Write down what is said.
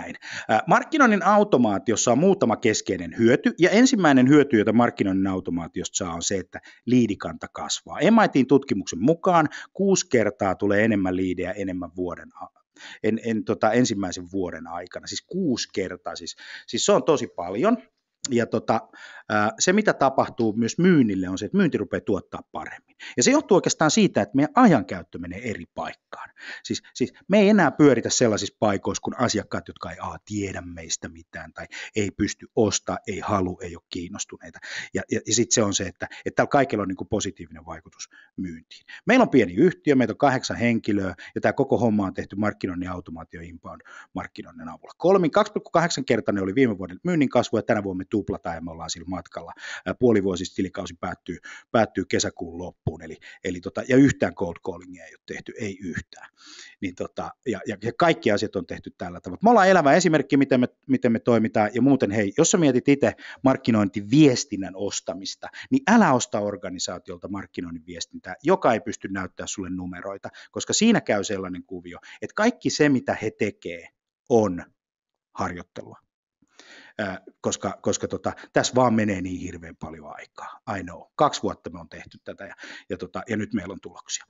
näin. Markkinoinnin automaatiossa on muutama keskeinen hyöty, ja ensimmäinen hyöty, jota markkinoinnin automaatiosta saa, on se, että liidikanta kasvaa. MITin tutkimuksen mukaan kuusi kertaa tulee enemmän liidejä enemmän vuoden en, en, tota, ensimmäisen vuoden aikana, siis kuusi kertaa, siis, siis se on tosi paljon. Ja tota, se, mitä tapahtuu myös myynnille, on se, että myynti rupeaa tuottaa paremmin. Ja se johtuu oikeastaan siitä, että meidän ajankäyttö menee eri paikkaan. Siis, siis me ei enää pyöritä sellaisissa paikoissa kuin asiakkaat, jotka ei a, tiedä meistä mitään tai ei pysty ostaa, ei halu, ei ole kiinnostuneita. Ja, ja, ja sitten se on se, että, että täällä kaikella on niin kuin positiivinen vaikutus myyntiin. Meillä on pieni yhtiö, meitä on kahdeksan henkilöä ja tämä koko homma on tehty markkinoinnin automaatio inbound markkinoinnin avulla. Kolmin 2,8 kertainen oli viime vuoden myynnin kasvu ja tänä vuonna me tuplataan ja me ollaan sillä matkalla. Puolivuosista tilikausi päättyy, päättyy kesäkuun loppuun loppuun. Eli, eli tota, ja yhtään cold callingia ei ole tehty, ei yhtään. Niin tota, ja, ja, ja kaikki asiat on tehty tällä tavalla. Me ollaan elävä esimerkki, miten me, miten me toimitaan. Ja muuten hei, jos sä mietit itse markkinointiviestinnän ostamista, niin älä osta organisaatiolta markkinoinnin viestintää, joka ei pysty näyttämään sulle numeroita, koska siinä käy sellainen kuvio, että kaikki se, mitä he tekee, on harjoittelua koska, koska tota, tässä vaan menee niin hirveän paljon aikaa. I know. Kaksi vuotta me on tehty tätä ja, ja, tota, ja nyt meillä on tuloksia.